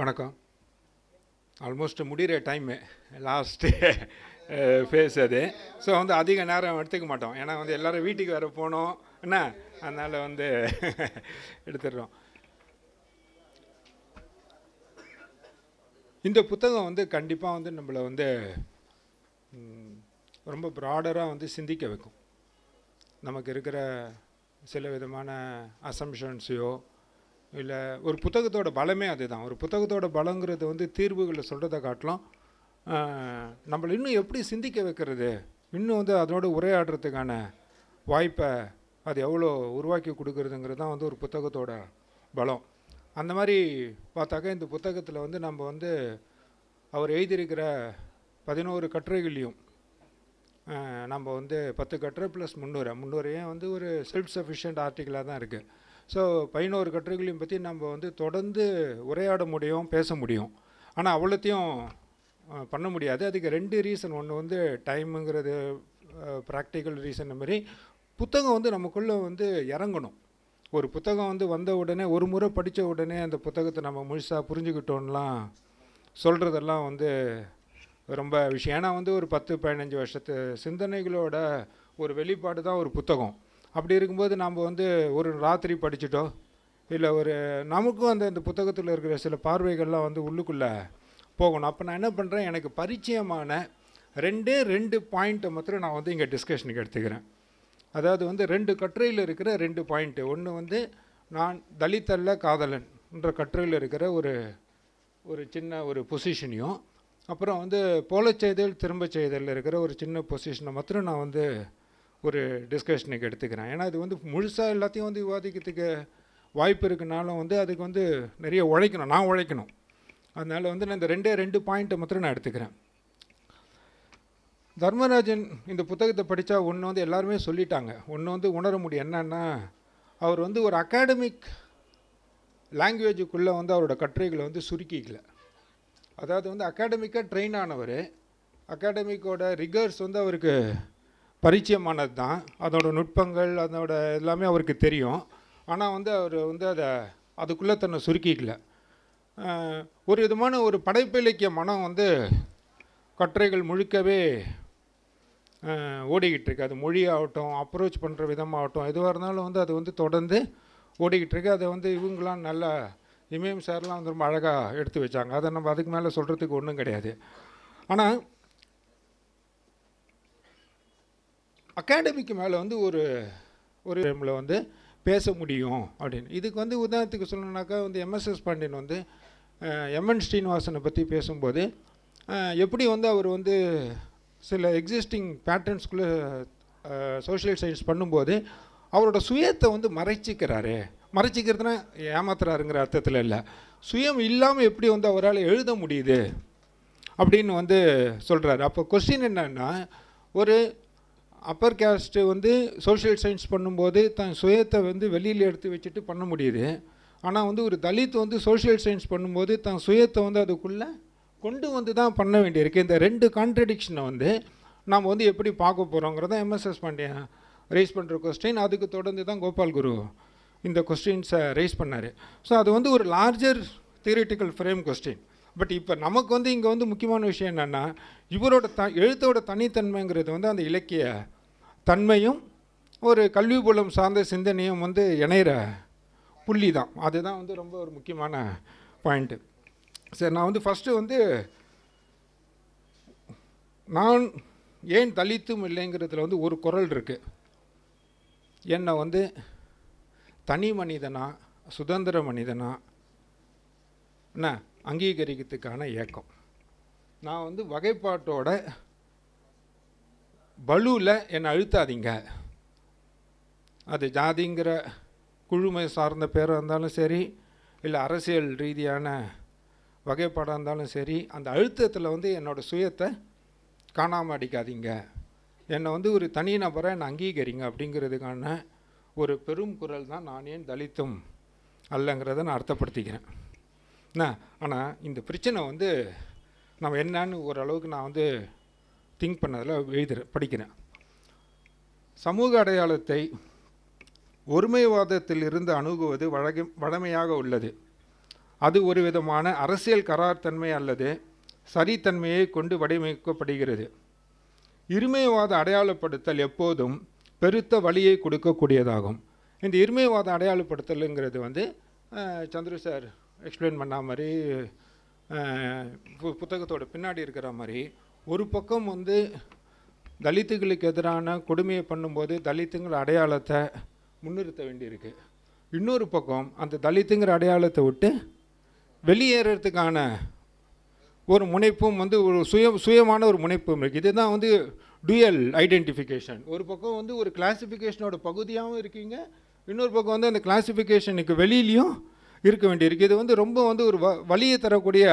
வணக்கம் ஆல்மோஸ்ட் முடிகிற time last phase அது ஸோ வந்து அதிக நேரம் எடுத்துக்க மாட்டோம் ஏன்னா வந்து எல்லோரும் வீட்டுக்கு வேறு போனோம் என்ன அதனால் வந்து எடுத்துடுறோம் இந்த புத்தகம் வந்து கண்டிப்பாக வந்து நம்மளை வந்து ரொம்ப ப்ராடராக வந்து சிந்திக்க வைக்கும் நமக்கு இருக்கிற சில விதமான அசம்ஷன்ஸையோ இல்லை ஒரு புத்தகத்தோட பலமே அதுதான் ஒரு புத்தகத்தோட பலங்கிறது வந்து தீர்வுகளை சொல்கிறத காட்டிலும் நம்மளை இன்னும் எப்படி சிந்திக்க வைக்கிறது இன்னும் வந்து அதோட உரையாடுறதுக்கான வாய்ப்பை அது எவ்வளோ உருவாக்கி கொடுக்குறதுங்கிறது தான் வந்து ஒரு புத்தகத்தோட பலம் அந்த மாதிரி பார்த்தாக்க இந்த புத்தகத்தில் வந்து நம்ம வந்து அவர் எழுதியிருக்கிற பதினோரு கட்டுரைகளையும் நம்ம வந்து பத்து கட்டுரை ப்ளஸ் முந்நூறு முந்நூறையும் வந்து ஒரு செல்ஃப் சஃபிஷியன்ட் ஆர்டிக்கலாக தான் இருக்குது ஸோ பதினோரு கட்டுரைகளையும் பற்றி நம்ம வந்து தொடர்ந்து உரையாட முடியும் பேச முடியும் ஆனால் அவ்வளோத்தையும் பண்ண முடியாது அதுக்கு ரெண்டு ரீசன் ஒன்று வந்து டைமுங்கிறது ப்ராக்டிக்கல் ரீசன் மாதிரி புத்தகம் வந்து நமக்குள்ளே வந்து இறங்கணும் ஒரு புத்தகம் வந்து வந்த உடனே ஒரு முறை படித்த உடனே அந்த புத்தகத்தை நம்ம முழுசாக புரிஞ்சுக்கிட்டோன்னெலாம் சொல்கிறதெல்லாம் வந்து ரொம்ப விஷயம் ஏன்னா வந்து ஒரு பத்து பதினஞ்சு வருஷத்து சிந்தனைகளோட ஒரு வெளிப்பாடு தான் ஒரு புத்தகம் அப்படி இருக்கும்போது நம்ம வந்து ஒரு ராத்திரி படிச்சுட்டோ இல்லை ஒரு நமக்கும் அந்த இந்த புத்தகத்தில் இருக்கிற சில பார்வைகள்லாம் வந்து உள்ளுக்குள்ளே போகணும் அப்போ நான் என்ன பண்ணுறேன் எனக்கு பரிச்சயமான ரெண்டே ரெண்டு பாயிண்ட்டை மாத்திரம் நான் வந்து இங்கே டிஸ்கஷனுக்கு எடுத்துக்கிறேன் அதாவது வந்து ரெண்டு கட்டுரையில் இருக்கிற ரெண்டு பாயிண்ட்டு ஒன்று வந்து நான் தலித்தல்ல அல்ல காதலன் என்ற கட்டுரையில் இருக்கிற ஒரு ஒரு சின்ன ஒரு பொசிஷனையும் அப்புறம் வந்து போல செய்தல் திரும்ப செய்தல் இருக்கிற ஒரு சின்ன பொசிஷனை மாத்திரம் நான் வந்து ஒரு டிஸ்கஷனுக்கு எடுத்துக்கிறேன் ஏன்னா இது வந்து முழுசாக எல்லாத்தையும் வந்து விவாதிக்கிறதுக்கு வாய்ப்பு இருக்குனாலும் வந்து அதுக்கு வந்து நிறைய உழைக்கணும் நான் உழைக்கணும் அதனால் வந்து நான் இந்த ரெண்டே ரெண்டு பாயிண்ட்டை மாத்திரம் நான் எடுத்துக்கிறேன் தர்மராஜன் இந்த புத்தகத்தை படித்தா ஒன்று வந்து எல்லாருமே சொல்லிட்டாங்க ஒன்று வந்து உணர முடியும் என்னன்னா அவர் வந்து ஒரு அகாடமிக் லாங்குவேஜுக்குள்ளே வந்து அவரோட கட்டுரைகளை வந்து சுருக்கிக்கல அதாவது வந்து அகாடமிக்காக ட்ரெயின் ஆனவர் அகாடமிக்கோட ரிகர்ஸ் வந்து அவருக்கு பரிச்சயமானது தான் அதோடய நுட்பங்கள் அதோட எல்லாமே அவருக்கு தெரியும் ஆனால் வந்து அவர் வந்து அதை அதுக்குள்ளே தன்னை சுருக்கிக்கல ஒரு விதமான ஒரு படைப்பிலக்கிய மனம் வந்து கட்டுரைகள் முழுக்கவே ஓடிக்கிட்டு இருக்கு அது மொழியாகட்டும் அப்ரோச் பண்ணுற விதமாகட்டும் எதுவாக இருந்தாலும் வந்து அது வந்து தொடர்ந்து ஓடிக்கிட்டு இருக்கு அதை வந்து இவங்களாம் நல்லா இமயம் சார்லாம் வந்து ரொம்ப அழகாக எடுத்து வச்சாங்க அதை நம்ம அதுக்கு மேலே சொல்கிறதுக்கு ஒன்றும் கிடையாது ஆனால் அகாடமிக்கு மேலே வந்து ஒரு ஒரு டைமில் வந்து பேச முடியும் அப்படின்னு இதுக்கு வந்து உதாரணத்துக்கு சொல்லணுன்னாக்கா வந்து எம்எஸ்எஸ் பாண்டியன் வந்து எம்என் ஸ்ரீனிவாசனை பற்றி பேசும்போது எப்படி வந்து அவர் வந்து சில எக்ஸிஸ்டிங் பேட்டர்ன்ஸ்குள்ளே சோஷியல் சயின்ஸ் பண்ணும்போது அவரோட சுயத்தை வந்து மறைச்சிக்கிறாரு மறைச்சிக்கிறதுனா ஏமாத்துறாருங்கிற அர்த்தத்தில் இல்லை சுயம் இல்லாமல் எப்படி வந்து அவரால் எழுத முடியுது அப்படின்னு வந்து சொல்கிறாரு அப்போ கொஸ்டின் என்னன்னா ஒரு அப்பர் கேஸ்ட்டு வந்து சோஷியல் சயின்ஸ் பண்ணும்போது தன் சுயத்தை வந்து வெளியில் எடுத்து வச்சுட்டு பண்ண முடியுது ஆனால் வந்து ஒரு தலித் வந்து சோஷியல் சயின்ஸ் பண்ணும்போது தன் சுயத்தை வந்து அதுக்குள்ளே கொண்டு வந்து தான் பண்ண வேண்டியிருக்கு இந்த ரெண்டு கான்ட்ரடிக்ஷனை வந்து நாம் வந்து எப்படி பார்க்க போகிறோங்கிறத எம்எஸ்எஸ் பாண்டியன் ரைஸ் பண்ணுற கொஸ்டின் அதுக்கு தொடர்ந்து தான் கோபால் குரு இந்த கொஸ்டின்ஸை ரைஸ் பண்ணார் ஸோ அது வந்து ஒரு larger theoretical frame question but இப்போ நமக்கு வந்து இங்கே வந்து முக்கியமான விஷயம் என்னென்னா இவரோட த எழுத்தோட தனித்தன்மைங்கிறது வந்து அந்த இலக்கிய தன்மையும் ஒரு கல்வி புலம் சார்ந்த சிந்தனையும் வந்து இணையிற புள்ளி தான் அதுதான் வந்து ரொம்ப ஒரு முக்கியமான பாயிண்ட்டு சரி நான் வந்து ஃபஸ்ட்டு வந்து நான் ஏன் தலித்தும் இல்லைங்கிறதுல வந்து ஒரு குரல் இருக்குது என்னை வந்து தனி மனிதனா சுதந்திர மனிதனா என்ன அங்கீகரிக்கிறதுக்கான இயக்கம் நான் வந்து வகைப்பாட்டோட பலூவில் என்னை அழுத்தாதீங்க அது ஜாதிங்கிற குழுமை சார்ந்த பேராக இருந்தாலும் சரி இல்லை அரசியல் ரீதியான வகைப்பாடாக இருந்தாலும் சரி அந்த அழுத்தத்தில் வந்து என்னோடய சுயத்தை காணாமல் அடிக்காதீங்க என்னை வந்து ஒரு தனி நபரை என்னை அங்கீகரிங்க அப்படிங்கிறதுக்கான ஒரு பெரும் குரல் தான் நான் ஏன் தலித்தும் அல்லங்கிறத நான் அர்த்தப்படுத்திக்கிறேன் என்ன ஆனால் இந்த பிரச்சனை வந்து நம்ம என்னன்னு ஓரளவுக்கு நான் வந்து திங்க் பண்ணதில் எழுதுறேன் படிக்கிறேன் சமூக அடையாளத்தை ஒருமைவாதத்தில் இருந்து அணுகுவது வழக வழமையாக உள்ளது அது ஒரு விதமான அரசியல் கரார்த்தன்மை அல்லது சரித்தன்மையை கொண்டு வடிவமைக்கப்படுகிறது இருமைவாத அடையாளப்படுத்தல் எப்போதும் பெருத்த வழியை கொடுக்கக்கூடியதாகும் இந்த இருமைவாத அடையாளப்படுத்தலுங்கிறது வந்து சந்திர சார் எக்ஸ்பிளைன் பண்ண மாதிரி புத்தகத்தோட பின்னாடி இருக்கிற மாதிரி ஒரு பக்கம் வந்து தலித்துகளுக்கு எதிரான கொடுமையை பண்ணும்போது தலித்துங்கிற அடையாளத்தை முன்னிறுத்த வேண்டியிருக்கு இன்னொரு பக்கம் அந்த தலித்துங்கிற அடையாளத்தை விட்டு வெளியேறதுக்கான ஒரு முனைப்பும் வந்து ஒரு சுய சுயமான ஒரு முனைப்பும் இருக்குது இதுதான் வந்து டுயல் ஐடென்டிஃபிகேஷன் ஒரு பக்கம் வந்து ஒரு கிளாஸிஃபிகேஷனோட பகுதியாகவும் இருக்கீங்க இன்னொரு பக்கம் வந்து அந்த கிளாசிஃபிகேஷனுக்கு வெளியிலையும் இருக்க வேண்டியிருக்கு இது வந்து ரொம்ப வந்து ஒரு வ வழியை தரக்கூடிய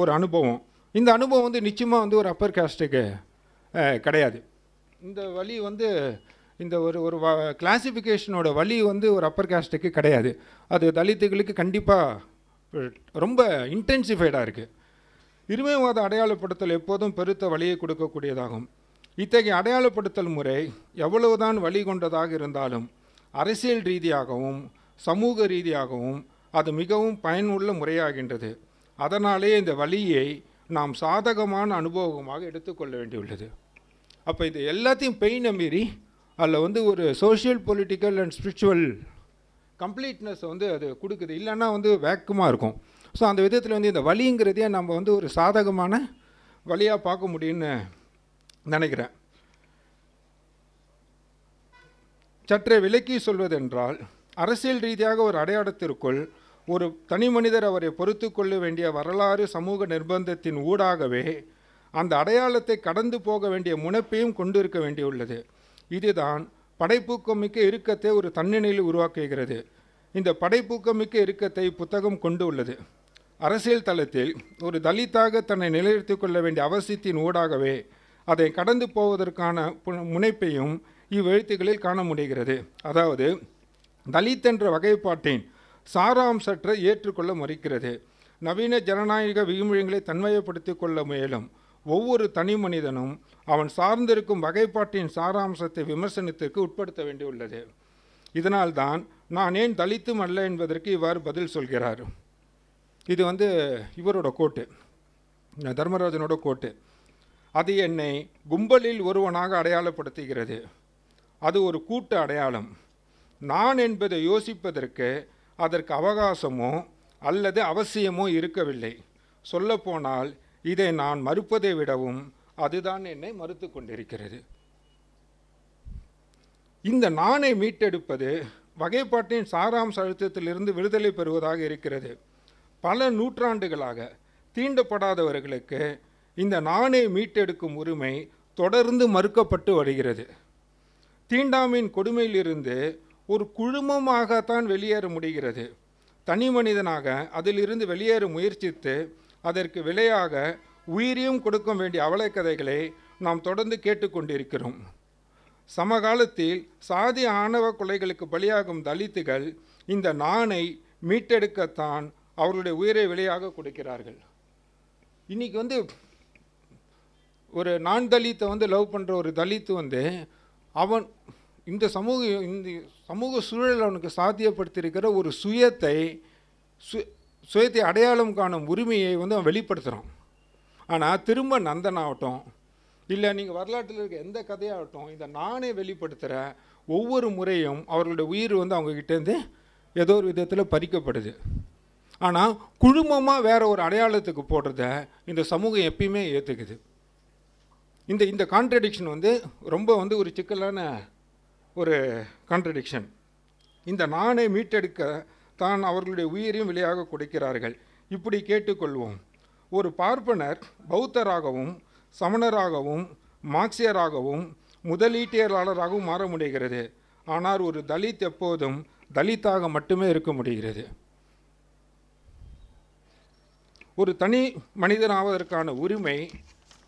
ஒரு அனுபவம் இந்த அனுபவம் வந்து நிச்சயமாக வந்து ஒரு அப்பர் காஸ்ட்டுக்கு கிடையாது இந்த வழி வந்து இந்த ஒரு ஒரு வ கிளாசிஃபிகேஷனோட வழி வந்து ஒரு அப்பர் காஸ்ட்டுக்கு கிடையாது அது தலித்துகளுக்கு கண்டிப்பாக ரொம்ப இன்டென்சிஃபைடாக இருக்குது இருமைவாத அடையாளப்படுத்தல் எப்போதும் பெருத்த வழியை கொடுக்கக்கூடியதாகும் இத்தகைய அடையாளப்படுத்தல் முறை எவ்வளவுதான் வழி கொண்டதாக இருந்தாலும் அரசியல் ரீதியாகவும் சமூக ரீதியாகவும் அது மிகவும் பயனுள்ள முறையாகின்றது அதனாலே இந்த வழியை நாம் சாதகமான அனுபவமாக எடுத்துக்கொள்ள வேண்டியுள்ளது அப்போ இது எல்லாத்தையும் பெயினை மீறி அதில் வந்து ஒரு social political and spiritual completeness வந்து அது கொடுக்குது இல்லைன்னா வந்து வேக்கமாக இருக்கும் ஸோ அந்த விதத்தில் வந்து இந்த வழிங்கிறதே நம்ம வந்து ஒரு சாதகமான வழியாக பார்க்க முடியும்னு நினைக்கிறேன் சற்றே விலக்கி சொல்வதென்றால் அரசியல் ரீதியாக ஒரு அடையாளத்திற்குள் ஒரு தனி மனிதர் அவரை பொறுத்து கொள்ள வேண்டிய வரலாறு சமூக நிர்பந்தத்தின் ஊடாகவே அந்த அடையாளத்தை கடந்து போக வேண்டிய முனைப்பையும் கொண்டிருக்க வேண்டியுள்ளது இதுதான் படைப்பூக்கமிக்க இறுக்கத்தை ஒரு தன்னணியில் உருவாக்குகிறது இந்த படைப்பூக்கமிக்க இறுக்கத்தை புத்தகம் கொண்டு உள்ளது அரசியல் தளத்தில் ஒரு தலித்தாக தன்னை நிலைநிறுத்தி கொள்ள வேண்டிய அவசியத்தின் ஊடாகவே அதை கடந்து போவதற்கான முனைப்பையும் இவ்வெழுத்துகளில் காண முடிகிறது அதாவது தலித் என்ற வகைப்பாட்டின் சாராம்சற்ற ஏற்றுக்கொள்ள மறுக்கிறது நவீன ஜனநாயக விதிமுறைகளை தன்மையப்படுத்தி கொள்ள முயலும் ஒவ்வொரு தனி மனிதனும் அவன் சார்ந்திருக்கும் வகைப்பாட்டின் சாராம்சத்தை விமர்சனத்திற்கு உட்படுத்த வேண்டியுள்ளது இதனால்தான் நான் ஏன் தலித்தும் அல்ல என்பதற்கு இவ்வாறு பதில் சொல்கிறார் இது வந்து இவரோட கோட்டு தர்மராஜனோட கோட்டு அது என்னை கும்பலில் ஒருவனாக அடையாளப்படுத்துகிறது அது ஒரு கூட்டு அடையாளம் நான் என்பதை யோசிப்பதற்கு அதற்கு அவகாசமோ அல்லது அவசியமோ இருக்கவில்லை சொல்லப்போனால் இதை நான் மறுப்பதை விடவும் அதுதான் என்னை மறுத்து கொண்டிருக்கிறது இந்த நாணை மீட்டெடுப்பது வகைப்பாட்டின் சாராம் சழுத்தத்திலிருந்து விடுதலை பெறுவதாக இருக்கிறது பல நூற்றாண்டுகளாக தீண்டப்படாதவர்களுக்கு இந்த நாணை மீட்டெடுக்கும் உரிமை தொடர்ந்து மறுக்கப்பட்டு வருகிறது தீண்டாமையின் கொடுமையிலிருந்து ஒரு குழுமமாகத்தான் வெளியேற முடிகிறது தனி மனிதனாக அதிலிருந்து வெளியேற முயற்சித்து அதற்கு விலையாக உயிரியும் கொடுக்க வேண்டிய கதைகளை நாம் தொடர்ந்து கேட்டுக்கொண்டிருக்கிறோம் சமகாலத்தில் சாதி ஆணவ கொலைகளுக்கு பலியாகும் தலித்துகள் இந்த நாணை மீட்டெடுக்கத்தான் அவர்களுடைய உயிரை விலையாக கொடுக்கிறார்கள் இன்றைக்கி வந்து ஒரு நான் தலித்தை வந்து லவ் பண்ணுற ஒரு தலித்து வந்து அவன் இந்த சமூக இந்த சமூக சூழல் அவனுக்கு சாத்தியப்படுத்தியிருக்கிற ஒரு சுயத்தை சு சுயத்தை அடையாளம் காணும் உரிமையை வந்து அவன் வெளிப்படுத்துகிறான் ஆனால் திரும்ப நந்தன் ஆகட்டும் இல்லை நீங்கள் வரலாற்றில் இருக்க எந்த கதையாகட்டும் இந்த நானே வெளிப்படுத்துகிற ஒவ்வொரு முறையும் அவர்களுடைய உயிர் வந்து அவங்கக்கிட்டேருந்து ஏதோ ஒரு விதத்தில் பறிக்கப்படுது ஆனால் குழுமமாக வேறு ஒரு அடையாளத்துக்கு போடுறத இந்த சமூகம் எப்பயுமே ஏற்றுக்குது இந்த இந்த கான்ட்ரடிக்ஷன் வந்து ரொம்ப வந்து ஒரு சிக்கலான ஒரு கான்ட்ரடிக்ஷன் இந்த நானே மீட்டெடுக்க தான் அவர்களுடைய உயிரையும் விலையாக கொடுக்கிறார்கள் இப்படி கேட்டுக்கொள்வோம் ஒரு பார்ப்பனர் பௌத்தராகவும் சமணராகவும் மார்க்சியராகவும் முதலீட்டியலாளராகவும் மாற முடிகிறது ஆனால் ஒரு தலித் எப்போதும் தலித்தாக மட்டுமே இருக்க முடிகிறது ஒரு தனி மனிதனாவதற்கான உரிமை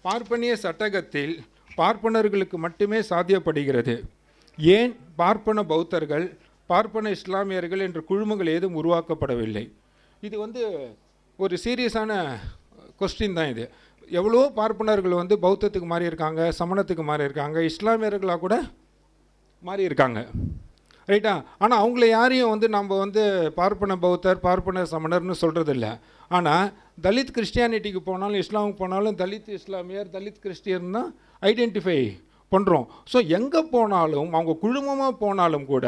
பார்ப்பனிய சட்டகத்தில் பார்ப்பனர்களுக்கு மட்டுமே சாத்தியப்படுகிறது ஏன் பார்ப்பன பௌத்தர்கள் பார்ப்பன இஸ்லாமியர்கள் என்ற குழுமங்கள் ஏதும் உருவாக்கப்படவில்லை இது வந்து ஒரு சீரியஸான கொஸ்டின் தான் இது எவ்வளோ பார்ப்பனர்கள் வந்து பௌத்தத்துக்கு மாறி இருக்காங்க சமணத்துக்கு மாறி இருக்காங்க இஸ்லாமியர்களாக கூட மாறி இருக்காங்க ரைட்டா ஆனால் அவங்கள யாரையும் வந்து நம்ம வந்து பார்ப்பன பௌத்தர் பார்ப்பன சமணர்னு சொல்கிறதில்ல ஆனால் தலித் கிறிஸ்டியானிட்டிக்கு போனாலும் இஸ்லாமுக்கு போனாலும் தலித் இஸ்லாமியர் தலித் கிறிஸ்டியன் தான் ஐடென்டிஃபை பண்ணுறோம் ஸோ எங்கே போனாலும் அவங்க குழுமமாக போனாலும் கூட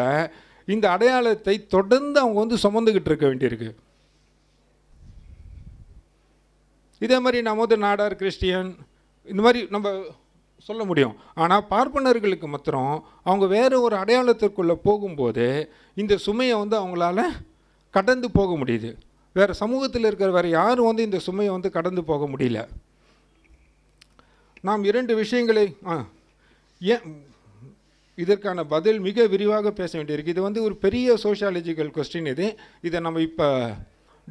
இந்த அடையாளத்தை தொடர்ந்து அவங்க வந்து சுமந்துக்கிட்டு இருக்க வேண்டியிருக்கு இதே மாதிரி நம்ம வந்து நாடார் கிறிஸ்டியன் இந்த மாதிரி நம்ம சொல்ல முடியும் ஆனால் பார்ப்பனர்களுக்கு மாத்திரம் அவங்க வேறு ஒரு அடையாளத்திற்குள்ளே போகும்போது இந்த சுமையை வந்து அவங்களால கடந்து போக முடியுது வேறு சமூகத்தில் இருக்கிற வேறு யாரும் வந்து இந்த சுமையை வந்து கடந்து போக முடியல நாம் இரண்டு விஷயங்களை ஆ ஏன் இதற்கான பதில் மிக விரிவாக பேச வேண்டியிருக்கு இது வந்து ஒரு பெரிய சோஷியாலஜிக்கல் கொஸ்டின் இது இதை நம்ம இப்போ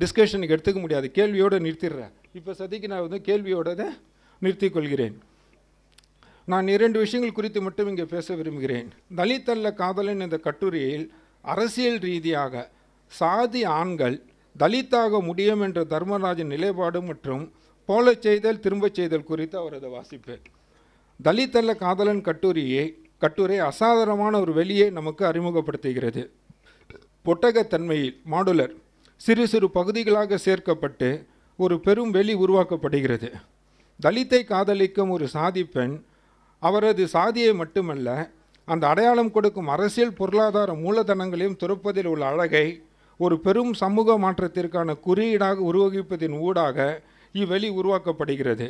டிஸ்கஷனுக்கு எடுத்துக்க முடியாது கேள்வியோடு நிறுத்திடுறேன் இப்போ சதிக்கு நான் வந்து கேள்வியோட நிறுத்திக் கொள்கிறேன் நான் இரண்டு விஷயங்கள் குறித்து மட்டும் இங்கே பேச விரும்புகிறேன் தலித் அல்ல காதலன் இந்த கட்டுரையில் அரசியல் ரீதியாக சாதி ஆண்கள் தலித்தாக முடியும் என்ற தர்மராஜன் நிலைப்பாடு மற்றும் போலச் செய்தல் திரும்பச் செய்தல் குறித்து அவரது வாசிப்பு தலித்தல்ல காதலன் கட்டுரையை கட்டுரை அசாதாரணமான ஒரு வெளியை நமக்கு அறிமுகப்படுத்துகிறது பொட்டகத்தன்மையில் மாடுலர் சிறு சிறு பகுதிகளாக சேர்க்கப்பட்டு ஒரு பெரும் வெளி உருவாக்கப்படுகிறது தலித்தை காதலிக்கும் ஒரு சாதி பெண் அவரது சாதியை மட்டுமல்ல அந்த அடையாளம் கொடுக்கும் அரசியல் பொருளாதார மூலதனங்களையும் துறப்பதில் உள்ள அழகை ஒரு பெரும் சமூக மாற்றத்திற்கான குறியீடாக உருவகிப்பதின் ஊடாக இவ்வெளி உருவாக்கப்படுகிறது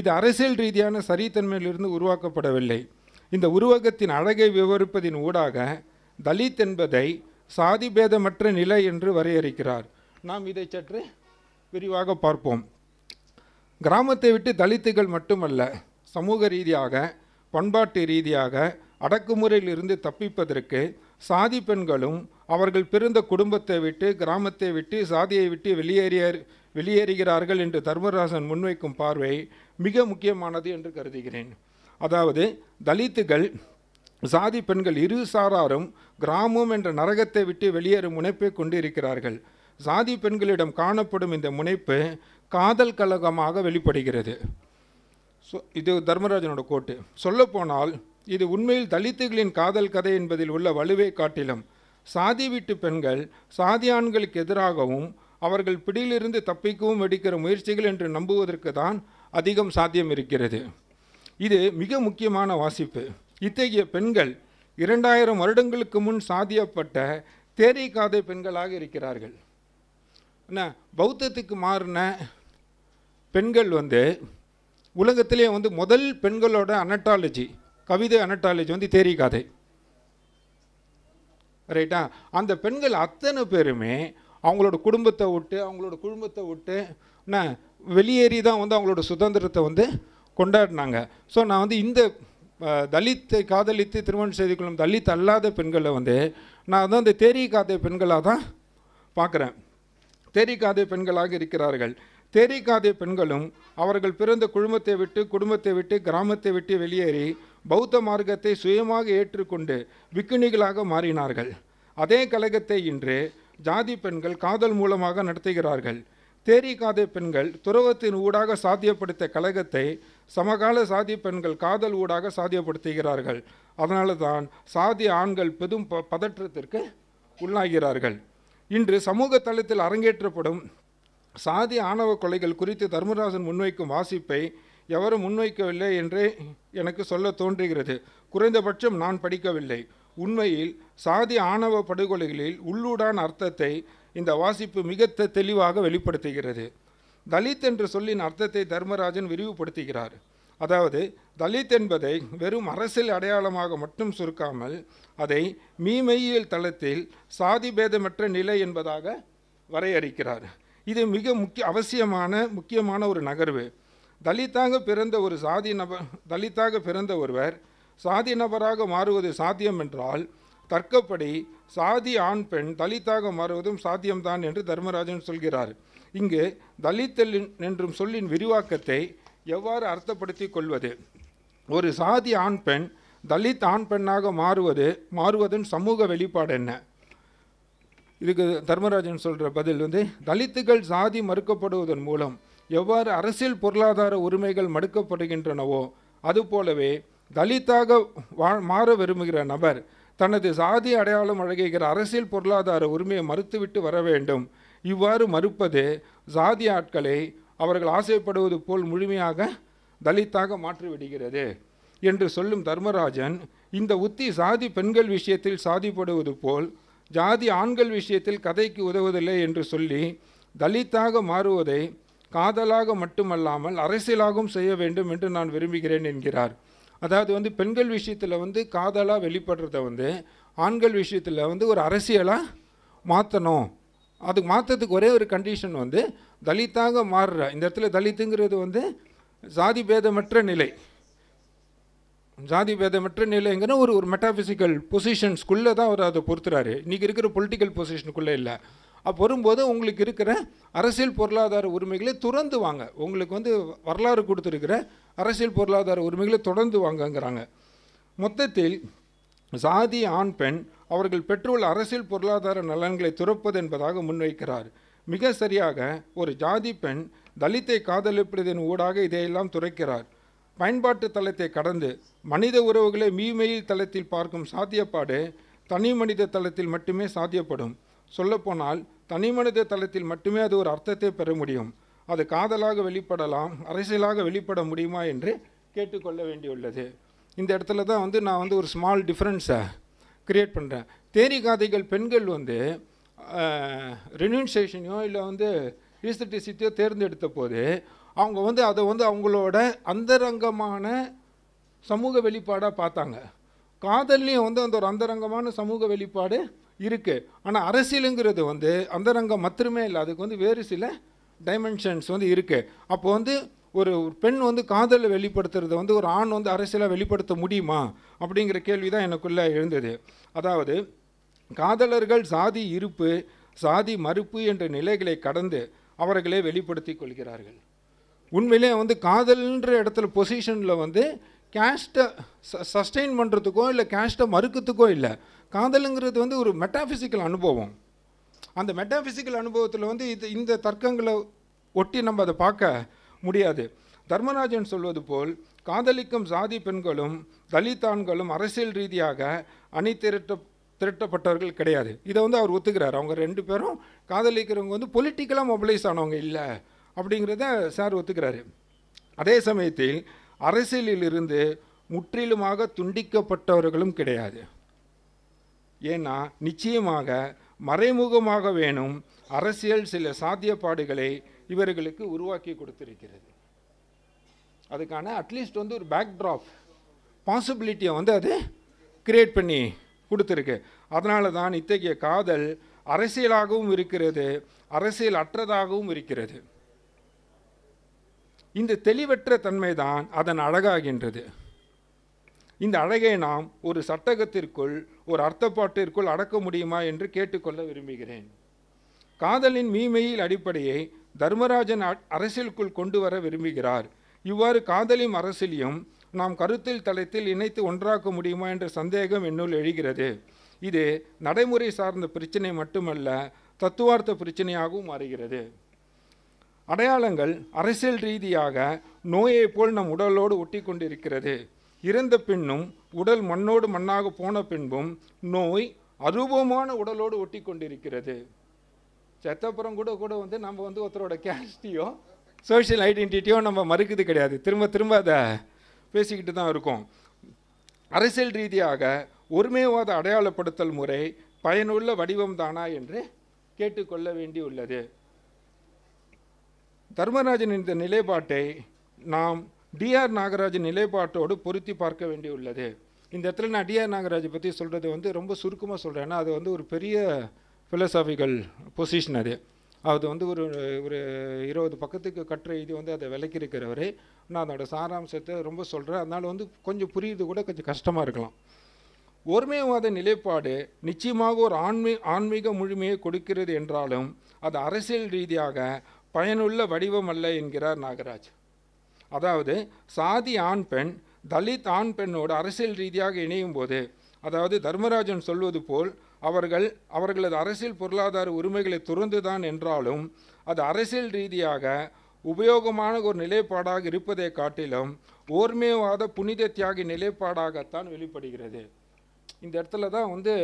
இது அரசியல் ரீதியான சரித்தன்மையிலிருந்து உருவாக்கப்படவில்லை இந்த உருவகத்தின் அழகை விவரிப்பதின் ஊடாக தலித் என்பதை சாதி பேதமற்ற நிலை என்று வரையறுக்கிறார் நாம் இதை சற்று விரிவாக பார்ப்போம் கிராமத்தை விட்டு தலித்துகள் மட்டுமல்ல சமூக ரீதியாக பண்பாட்டு ரீதியாக அடக்குமுறையிலிருந்து தப்பிப்பதற்கு சாதி பெண்களும் அவர்கள் பிறந்த குடும்பத்தை விட்டு கிராமத்தை விட்டு சாதியை விட்டு வெளியேறிய வெளியேறுகிறார்கள் என்று தர்மராசன் முன்வைக்கும் பார்வை மிக முக்கியமானது என்று கருதுகிறேன் அதாவது தலித்துகள் சாதி பெண்கள் இரு சாராரும் கிராமம் என்ற நரகத்தை விட்டு வெளியேறும் முனைப்பை கொண்டிருக்கிறார்கள் சாதி பெண்களிடம் காணப்படும் இந்த முனைப்பு காதல் கழகமாக வெளிப்படுகிறது இது தர்மராஜனோட கோட்டு சொல்லப்போனால் இது உண்மையில் தலித்துகளின் காதல் கதை என்பதில் உள்ள வலுவை காட்டிலும் சாதி வீட்டு பெண்கள் சாதியான்களுக்கு எதிராகவும் அவர்கள் பிடியிலிருந்து தப்பிக்கவும் எடுக்கிற முயற்சிகள் என்று நம்புவதற்கு தான் அதிகம் சாத்தியம் இருக்கிறது இது மிக முக்கியமான வாசிப்பு இத்தகைய பெண்கள் இரண்டாயிரம் வருடங்களுக்கு முன் சாதியப்பட்ட காதை பெண்களாக இருக்கிறார்கள் என்ன பௌத்தத்துக்கு மாறின பெண்கள் வந்து உலகத்திலே வந்து முதல் பெண்களோட அனட்டாலஜி கவிதை அனட்டாலஜி வந்து தேரிக்காதை ரைட்டா அந்த பெண்கள் அத்தனை பேருமே அவங்களோட குடும்பத்தை விட்டு அவங்களோட குடும்பத்தை விட்டு என்ன வெளியேறி தான் வந்து அவங்களோட சுதந்திரத்தை வந்து கொண்டாடினாங்க ஸோ நான் வந்து இந்த தலித்தை காதலித்து திருமணம் செய்து கொள்ளும் தலித் அல்லாத பெண்களை வந்து நான் வந்து அந்த காதை பெண்களாக தான் பார்க்குறேன் காதை பெண்களாக இருக்கிறார்கள் காதை பெண்களும் அவர்கள் பிறந்த குழுமத்தை விட்டு குடும்பத்தை விட்டு கிராமத்தை விட்டு வெளியேறி பௌத்த மார்க்கத்தை சுயமாக ஏற்றுக்கொண்டு விக்கினிகளாக மாறினார்கள் அதே கழகத்தை இன்று ஜாதி பெண்கள் காதல் மூலமாக நடத்துகிறார்கள் தேரி காதை பெண்கள் துறவத்தின் ஊடாக சாத்தியப்படுத்த கழகத்தை சமகால சாதி பெண்கள் காதல் ஊடாக சாத்தியப்படுத்துகிறார்கள் அதனால தான் சாதி ஆண்கள் பெரும் ப பதற்றத்திற்கு உள்ளாகிறார்கள் இன்று சமூக தளத்தில் அரங்கேற்றப்படும் சாதி ஆணவ கொலைகள் குறித்து தர்மராஜன் முன்வைக்கும் வாசிப்பை எவரும் முன்வைக்கவில்லை என்றே எனக்கு சொல்ல தோன்றுகிறது குறைந்தபட்சம் நான் படிக்கவில்லை உண்மையில் சாதி ஆணவ படுகொலைகளில் உள்ளூடான அர்த்தத்தை இந்த வாசிப்பு மிக தெளிவாக வெளிப்படுத்துகிறது தலித் என்று சொல்லின் அர்த்தத்தை தர்மராஜன் விரிவுபடுத்துகிறார் அதாவது தலித் என்பதை வெறும் அரசியல் அடையாளமாக மட்டும் சுருக்காமல் அதை மீமெய்யியல் தளத்தில் சாதி பேதமற்ற நிலை என்பதாக வரையறுக்கிறார் இது மிக முக்கிய அவசியமான முக்கியமான ஒரு நகர்வு தலித்தாக பிறந்த ஒரு சாதி நபர் தலித்தாக பிறந்த ஒருவர் சாதி நபராக மாறுவது சாத்தியம் என்றால் தர்க்கப்படி சாதி ஆண் பெண் தலித்தாக மாறுவதும் சாத்தியம்தான் என்று தர்மராஜன் சொல்கிறார் இங்கு தலித்தல் என்றும் சொல்லின் விரிவாக்கத்தை எவ்வாறு அர்த்தப்படுத்தி கொள்வது ஒரு சாதி ஆண் பெண் தலித் ஆண் பெண்ணாக மாறுவது மாறுவதன் சமூக வெளிப்பாடு என்ன இதுக்கு தர்மராஜன் சொல்கிற பதில் வந்து தலித்துகள் சாதி மறுக்கப்படுவதன் மூலம் எவ்வாறு அரசியல் பொருளாதார உரிமைகள் மறுக்கப்படுகின்றனவோ அதுபோலவே தலித்தாக வா மாற விரும்புகிற நபர் தனது சாதி அடையாளம் வழங்குகிற அரசியல் பொருளாதார உரிமையை மறுத்துவிட்டு வர வேண்டும் இவ்வாறு மறுப்பது சாதி ஆட்களை அவர்கள் ஆசைப்படுவது போல் முழுமையாக தலித்தாக மாற்றிவிடுகிறது என்று சொல்லும் தர்மராஜன் இந்த உத்தி சாதி பெண்கள் விஷயத்தில் சாதிப்படுவது போல் ஜாதி ஆண்கள் விஷயத்தில் கதைக்கு உதவுவதில்லை என்று சொல்லி தலித்தாக மாறுவதை காதலாக மட்டுமல்லாமல் அரசியலாகவும் செய்ய வேண்டும் என்று நான் விரும்புகிறேன் என்கிறார் அதாவது வந்து பெண்கள் விஷயத்தில் வந்து காதலாக வெளிப்படுறத வந்து ஆண்கள் விஷயத்தில் வந்து ஒரு அரசியலாக மாற்றணும் அதுக்கு மாற்றத்துக்கு ஒரே ஒரு கண்டிஷன் வந்து தலித்தாக மாறுற இந்த இடத்துல தலித்துங்கிறது வந்து ஜாதி பேதமற்ற நிலை ஜாதி பேதமற்ற நிலைங்கிற ஒரு ஒரு மெட்டாஃபிசிக்கல் பொசிஷன்ஸ்குள்ளே தான் அவர் அதை பொறுத்துறாரு இன்றைக்கி இருக்கிற பொலிட்டிக்கல் பொசிஷனுக்குள்ளே இல்லை அப்போ வரும்போது உங்களுக்கு இருக்கிற அரசியல் பொருளாதார உரிமைகளை துறந்து வாங்க உங்களுக்கு வந்து வரலாறு கொடுத்துருக்கிற அரசியல் பொருளாதார உரிமைகளை தொடர்ந்து வாங்கங்கிறாங்க மொத்தத்தில் சாதி ஆண் பெண் அவர்கள் பெற்றுள்ள அரசியல் பொருளாதார நலன்களை துறப்பது என்பதாக முன்வைக்கிறார் மிக சரியாக ஒரு ஜாதி பெண் தலித்தை காதலிப்பதன் ஊடாக இதையெல்லாம் துறைக்கிறார் பயன்பாட்டு தளத்தை கடந்து மனித உறவுகளை மீமெயில் தளத்தில் பார்க்கும் சாத்தியப்பாடு தனி மனித தளத்தில் மட்டுமே சாத்தியப்படும் சொல்லப்போனால் தனிமனித தளத்தில் மட்டுமே அது ஒரு அர்த்தத்தை பெற முடியும் அது காதலாக வெளிப்படலாம் அரசியலாக வெளிப்பட முடியுமா என்று கேட்டுக்கொள்ள வேண்டியுள்ளது இந்த இடத்துல தான் வந்து நான் வந்து ஒரு ஸ்மால் டிஃப்ரென்ஸை க்ரியேட் பண்ணுறேன் தேரி காதைகள் பெண்கள் வந்து ரெனியூன்சேஷனையோ இல்லை வந்து ஈஸ்தட்டிசிட்டியோ தேர்ந்தெடுத்த போது அவங்க வந்து அதை வந்து அவங்களோட அந்தரங்கமான சமூக வெளிப்பாடாக பார்த்தாங்க காதல்லையும் வந்து அந்த ஒரு அந்தரங்கமான சமூக வெளிப்பாடு இருக்குது ஆனால் அரசியலுங்கிறது வந்து அந்தரங்கம் மாத்திரமே இல்லை அதுக்கு வந்து வேறு சில டைமென்ஷன்ஸ் வந்து இருக்குது அப்போ வந்து ஒரு பெண் வந்து காதலை வெளிப்படுத்துறது வந்து ஒரு ஆண் வந்து அரசியலாக வெளிப்படுத்த முடியுமா அப்படிங்கிற கேள்வி தான் எனக்குள்ளே எழுந்தது அதாவது காதலர்கள் சாதி இருப்பு சாதி மறுப்பு என்ற நிலைகளை கடந்து அவர்களே வெளிப்படுத்தி கொள்கிறார்கள் உண்மையிலே வந்து காதல்ன்ற இடத்துல பொசிஷனில் வந்து கேஸ்ட்டை சஸ்டெயின் பண்ணுறதுக்கோ இல்லை கேஸ்ட்டை மறுக்கிறதுக்கோ இல்லை காதலுங்கிறது வந்து ஒரு மெட்டாஃபிசிக்கல் அனுபவம் அந்த மெட்டாஃபிசிக்கல் அனுபவத்தில் வந்து இது இந்த தர்க்கங்களை ஒட்டி நம்ம அதை பார்க்க முடியாது தர்மராஜன் சொல்வது போல் காதலிக்கும் சாதி பெண்களும் தலித்தான்களும் அரசியல் ரீதியாக அணி திரட்ட திரட்டப்பட்டவர்கள் கிடையாது இதை வந்து அவர் ஒத்துக்கிறார் அவங்க ரெண்டு பேரும் காதலிக்கிறவங்க வந்து பொலிட்டிக்கலாக மொபிலைஸ் ஆனவங்க இல்லை அப்படிங்கிறத சார் ஒத்துக்கிறாரு அதே சமயத்தில் அரசியலில் இருந்து முற்றிலுமாக துண்டிக்கப்பட்டவர்களும் கிடையாது ஏன்னா நிச்சயமாக மறைமுகமாக வேணும் அரசியல் சில சாத்தியப்பாடுகளை இவர்களுக்கு உருவாக்கி கொடுத்துருக்கிறது அதுக்கான அட்லீஸ்ட் வந்து ஒரு பேக்ட்ராப் பாசிபிலிட்டியை வந்து அது கிரியேட் பண்ணி கொடுத்துருக்கு அதனால தான் இத்தகைய காதல் அரசியலாகவும் இருக்கிறது அரசியல் அற்றதாகவும் இருக்கிறது இந்த தெளிவற்ற தன்மை தான் அதன் அழகாகின்றது இந்த அழகை நாம் ஒரு சட்டகத்திற்குள் ஒரு அர்த்தப்பாட்டிற்குள் அடக்க முடியுமா என்று கேட்டுக்கொள்ள விரும்புகிறேன் காதலின் மீமையில் அடிப்படையை தர்மராஜன் அரசியலுக்குள் கொண்டு வர விரும்புகிறார் இவ்வாறு காதலியும் அரசியலையும் நாம் கருத்தில் தளத்தில் இணைத்து ஒன்றாக்க முடியுமா என்ற சந்தேகம் என்னுள் எழுகிறது இது நடைமுறை சார்ந்த பிரச்சனை மட்டுமல்ல தத்துவார்த்த பிரச்சனையாகவும் மாறுகிறது அடையாளங்கள் அரசியல் ரீதியாக நோயைப் போல் நம் உடலோடு ஒட்டி கொண்டிருக்கிறது இறந்த பின்னும் உடல் மண்ணோடு மண்ணாக போன பின்பும் நோய் அரூபமான உடலோடு ஒட்டி கொண்டிருக்கிறது செத்தப்புறம் கூட கூட வந்து நம்ம வந்து ஒருத்தரோட கேஸ்டியோ சோஷியல் ஐடென்டிட்டியோ நம்ம மறுக்குது கிடையாது திரும்ப திரும்ப அதை பேசிக்கிட்டு தான் இருக்கோம் அரசியல் ரீதியாக ஒருமைவாத அடையாளப்படுத்தல் முறை பயனுள்ள வடிவம் தானா என்று கேட்டுக்கொள்ள வேண்டியுள்ளது தர்மராஜன் இந்த நிலைப்பாட்டை நாம் டிஆர் நாகராஜ் நிலைப்பாட்டோடு பொருத்தி பார்க்க வேண்டியுள்ளது இந்த இடத்துல நான் டிஆர் நாகராஜை பற்றி சொல்கிறது வந்து ரொம்ப சுருக்கமாக சொல்கிறேன் ஏன்னா அது வந்து ஒரு பெரிய ஃபிலசாஃபிக்கல் பொசிஷன் அது அது வந்து ஒரு ஒரு இருபது பக்கத்துக்கு கற்ற இது வந்து அதை விளக்கியிருக்கிறவர் நான் அதோடய சாராம்சத்தை ரொம்ப சொல்கிறேன் அதனால் வந்து கொஞ்சம் புரியுது கூட கொஞ்சம் கஷ்டமாக இருக்கலாம் ஒருமைவாத நிலைப்பாடு நிச்சயமாக ஒரு ஆன்மீ ஆன்மீக முழுமையை கொடுக்கிறது என்றாலும் அது அரசியல் ரீதியாக பயனுள்ள வடிவம் அல்ல என்கிறார் நாகராஜ் அதாவது சாதி ஆண் பெண் தலித் ஆண் பெண்ணோடு அரசியல் ரீதியாக இணையும் போது அதாவது தர்மராஜன் சொல்வது போல் அவர்கள் அவர்களது அரசியல் பொருளாதார உரிமைகளை துறந்துதான் என்றாலும் அது அரசியல் ரீதியாக உபயோகமான ஒரு நிலைப்பாடாக இருப்பதை காட்டிலும் ஓர்மேவாத புனித தியாகி நிலைப்பாடாகத்தான் வெளிப்படுகிறது இந்த இடத்துல தான் வந்து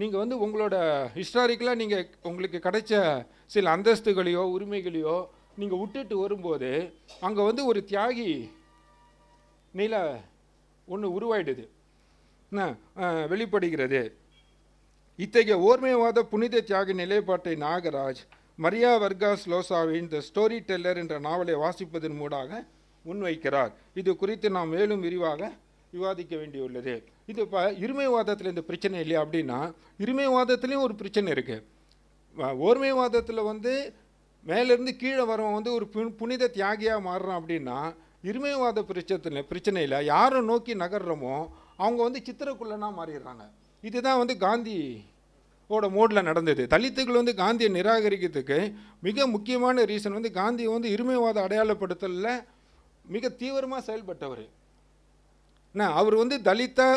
நீங்கள் வந்து உங்களோட ஹிஸ்டாரிக்கலாக நீங்கள் உங்களுக்கு கிடைச்ச சில அந்தஸ்துகளையோ உரிமைகளையோ நீங்கள் விட்டுட்டு வரும்போது அங்கே வந்து ஒரு தியாகி நில ஒன்று உருவாயிடுது வெளிப்படுகிறது இத்தகைய ஓர்மைவாத புனித தியாக நிலைப்பாட்டை நாகராஜ் மரியா வர்கா ஸ்லோசாவின் த ஸ்டோரி டெல்லர் என்ற நாவலை வாசிப்பதன் மூடாக முன்வைக்கிறார் இது குறித்து நாம் மேலும் விரிவாக விவாதிக்க வேண்டியுள்ளது இது இப்போ இருமைவாதத்தில் இந்த பிரச்சனை இல்லையா அப்படின்னா இருமைவாதத்துலேயும் ஒரு பிரச்சனை இருக்குது ஓர்மைவாதத்தில் வந்து மேலேருந்து கீழே வரவன் வந்து ஒரு புனித தியாகியாக மாறுறான் அப்படின்னா இருமயவாத பிரச்சனை பிரச்சனையில் யாரை நோக்கி நகர்றோமோ அவங்க வந்து சித்திரக்குள்ளனாக மாறிடுறாங்க இதுதான் வந்து காந்தி ஓட மோடில் நடந்தது தலித்துகள் வந்து காந்தியை நிராகரிக்கிறதுக்கு மிக முக்கியமான ரீசன் வந்து காந்தி வந்து இருமைவாத அடையாளப்படுத்தலில் மிக தீவிரமாக செயல்பட்டவர் என்ன அவர் வந்து தலித்தா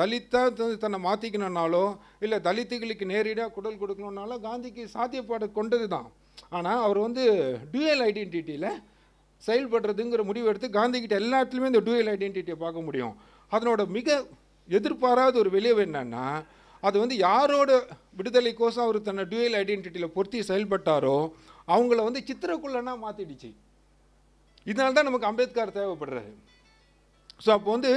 தலித்தா தன்னை மாற்றிக்கணுன்னாலோ இல்லை தலித்துகளுக்கு நேரடியாக குடல் கொடுக்கணுன்னாலோ காந்திக்கு சாத்தியப்பாடு கொண்டது தான் ஆனால் அவர் வந்து டூயல் ஐடென்டிட்டியில் செயல்படுறதுங்கிற முடிவு எடுத்து காந்திகிட்ட எல்லாத்துலேயுமே இந்த டூயல் ஐடென்டிட்டியை பார்க்க முடியும் அதனோட மிக எதிர்பாராத ஒரு விளைவு என்னென்னா அது வந்து யாரோட விடுதலைக்கோசம் அவர் தன்னை டூயல் ஐடென்டிட்டியில் பொருத்தி செயல்பட்டாரோ அவங்கள வந்து சித்திரக்குள்ளனா மாற்றிடுச்சு இதனால தான் நமக்கு அம்பேத்கர் தேவைப்படுறாரு ஸோ அப்போ வந்து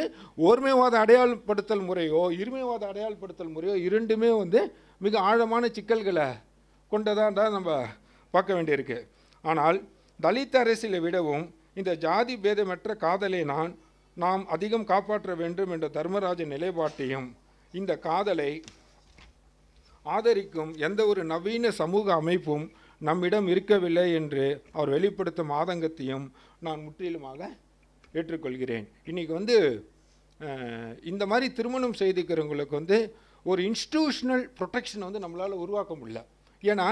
ஒருமைவாத அடையாளப்படுத்தல் முறையோ இருமைவாத அடையாளப்படுத்தல் முறையோ இரண்டுமே வந்து மிக ஆழமான சிக்கல்களை கொண்டதாக நம்ம பார்க்க வேண்டியிருக்கு ஆனால் தலித் அரசியலை விடவும் இந்த ஜாதி பேதமற்ற காதலை நான் நாம் அதிகம் காப்பாற்ற வேண்டும் என்ற தர்மராஜ நிலைப்பாட்டையும் இந்த காதலை ஆதரிக்கும் எந்த ஒரு நவீன சமூக அமைப்பும் நம்மிடம் இருக்கவில்லை என்று அவர் வெளிப்படுத்தும் ஆதங்கத்தையும் நான் முற்றிலுமாக ஏற்றுக்கொள்கிறேன் இன்றைக்கி வந்து இந்த மாதிரி திருமணம் செய்துக்கிறவங்களுக்கு வந்து ஒரு இன்ஸ்டியூஷனல் ப்ரொடெக்ஷன் வந்து நம்மளால் உருவாக்க முடியல ஏன்னா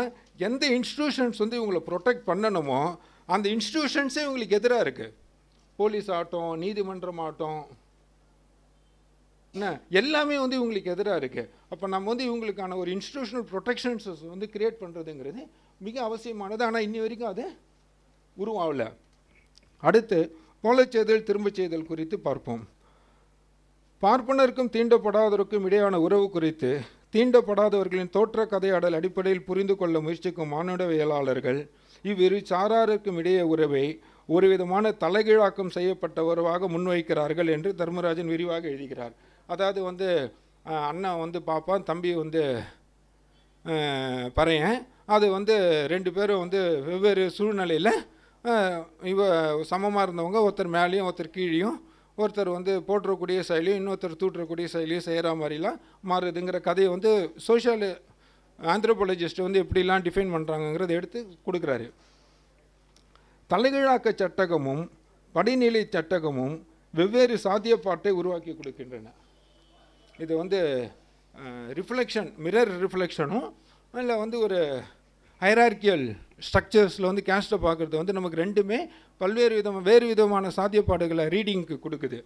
எந்த இன்ஸ்டிடியூஷன்ஸ் வந்து இவங்களை ப்ரொடெக்ட் பண்ணணுமோ அந்த இன்ஸ்டிடியூஷன்ஸே இவங்களுக்கு எதிராக இருக்குது போலீஸ் ஆட்டம் நீதிமன்றம் ஆட்டம் என்ன எல்லாமே வந்து இவங்களுக்கு எதிராக இருக்குது அப்போ நம்ம வந்து இவங்களுக்கான ஒரு இன்ஸ்டிடியூஷனல் ப்ரொடெக்ஷன்ஸ் வந்து க்ரியேட் பண்ணுறதுங்கிறது மிக அவசியமானது ஆனால் இன்னி வரைக்கும் அது உருவாகலை அடுத்து போலச்செய்தல் திரும்ப செய்தல் குறித்து பார்ப்போம் பார்ப்பனருக்கும் தீண்டப்படாதோருக்கும் இடையான உறவு குறித்து தீண்டப்படாதவர்களின் தோற்ற கதையாடல் அடிப்படையில் புரிந்து கொள்ள முயற்சிக்கும் மானுடவியலாளர்கள் இவ்விரு சாராருக்கும் இடையே உறவை ஒருவிதமான தலைகீழாக்கம் செய்யப்பட்ட உறவாக முன்வைக்கிறார்கள் என்று தர்மராஜன் விரிவாக எழுதுகிறார் அதாவது வந்து அண்ணா வந்து பார்ப்பான் தம்பி வந்து பறையன் அது வந்து ரெண்டு பேரும் வந்து வெவ்வேறு சூழ்நிலையில் இவ சமமாக இருந்தவங்க ஒருத்தர் மேலேயும் ஒருத்தர் கீழேயும் ஒருத்தர் வந்து போட்டுறக்கூடிய செயலியும் இன்னொருத்தர் தூட்டுறக்கூடிய செயலியும் செய்கிற மாதிரிலாம் மாறுதுங்கிற கதையை வந்து சோஷியல் ஆந்த்ரோபாலஜிஸ்ட் வந்து எப்படிலாம் டிஃபைன் பண்ணுறாங்கங்கிறத எடுத்து கொடுக்குறாரு தலைகீழாக்க சட்டகமும் படிநிலை சட்டகமும் வெவ்வேறு சாத்தியப்பாட்டை உருவாக்கி கொடுக்கின்றன இது வந்து ரிஃப்ளெக்ஷன் மிரர் ரிஃப்ளெக்ஷனும் இல்லை வந்து ஒரு ஹைரார்கியல் ஸ்ட்ரக்சர்ஸில் வந்து கேஸ்ட்டை பார்க்குறது வந்து நமக்கு ரெண்டுமே பல்வேறு விதம் வேறு விதமான சாத்தியப்பாடுகளை ரீடிங்க்கு கொடுக்குது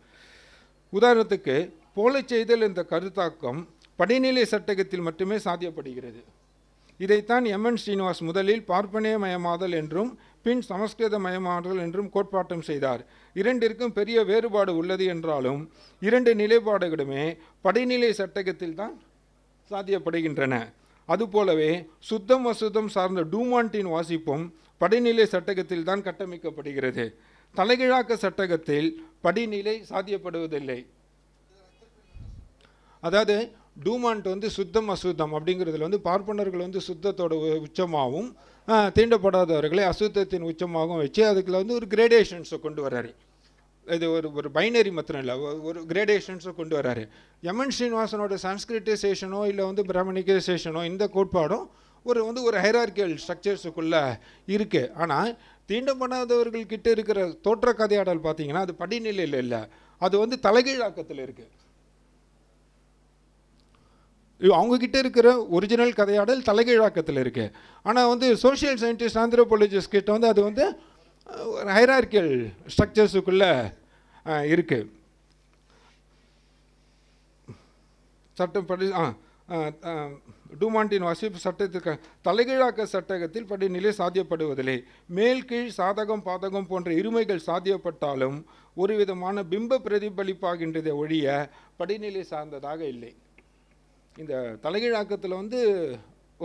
உதாரணத்துக்கு போலை செய்தல் இந்த கருத்தாக்கம் படிநிலை சட்டகத்தில் மட்டுமே சாத்தியப்படுகிறது இதைத்தான் எம்என் ஸ்ரீனிவாஸ் முதலில் மயமாதல் என்றும் பின் சமஸ்கிருத மயமாதல் என்றும் கோட்பாட்டம் செய்தார் இரண்டிற்கும் பெரிய வேறுபாடு உள்ளது என்றாலும் இரண்டு நிலைப்பாடுகளுமே படிநிலை சட்டகத்தில் தான் சாத்தியப்படுகின்றன அதுபோலவே சுத்தம் அசுத்தம் சார்ந்த டூமாண்டின் வாசிப்பும் படிநிலை சட்டகத்தில் தான் கட்டமைக்கப்படுகிறது தலைகிழாக்க சட்டகத்தில் படிநிலை சாத்தியப்படுவதில்லை அதாவது டூமாண்ட் வந்து சுத்தம் அசுத்தம் அப்படிங்கிறதுல வந்து பார்ப்பனர்கள் வந்து சுத்தத்தோட உச்சமாகவும் தீண்டப்படாதவர்களை அசுத்தத்தின் உச்சமாகவும் வச்சு அதுக்குள்ள வந்து ஒரு கிரேடேஷன்ஸை கொண்டு வர்றாரு இது ஒரு ஒரு பைனரி மாத்திரம் இல்லை ஒரு கிரேடேஷன்ஸும் கொண்டு வராரு எம்என் ஸ்ரீனிவாசனோட சான்ஸ்கிரிட்டைசேஷனோ இல்லை வந்து பிராமணிகைசேஷனோ இந்த கோட்பாடும் ஒரு வந்து ஒரு ஹைரார்கியல் ஸ்ட்ரக்சர்ஸுக்குள்ளே இருக்குது ஆனால் தீண்டம் பண்ணாதவர்கள்கிட்ட இருக்கிற தோற்ற கதையாடல் பார்த்தீங்கன்னா அது படிநிலையில் இல்லை அது வந்து தலைகீழாக்கத்தில் இருக்குது அவங்கக்கிட்ட இருக்கிற ஒரிஜினல் கதையாடல் தலைகீழாக்கத்தில் இருக்குது ஆனால் வந்து சோஷியல் சயின்டிஸ்ட் ஆந்திரோபாலஜிஸ்ட் கிட்ட வந்து அது வந்து ஒரு ஹைரார்கியல் ஸ்ட்ரக்சர்ஸுக்குள்ளே இருக்குது சட்டம் படி டூமாண்டின் வசிப்பு சட்டத்திற்கு தலைகீழாக்க சட்டகத்தில் படிநிலை சாத்தியப்படுவதில்லை மேல் கீழ் சாதகம் பாதகம் போன்ற இருமைகள் சாத்தியப்பட்டாலும் ஒரு விதமான பிம்ப பிரதிபலிப்பாகின்றதை ஒழிய படிநிலை சார்ந்ததாக இல்லை இந்த தலைகீழாக்கத்தில் வந்து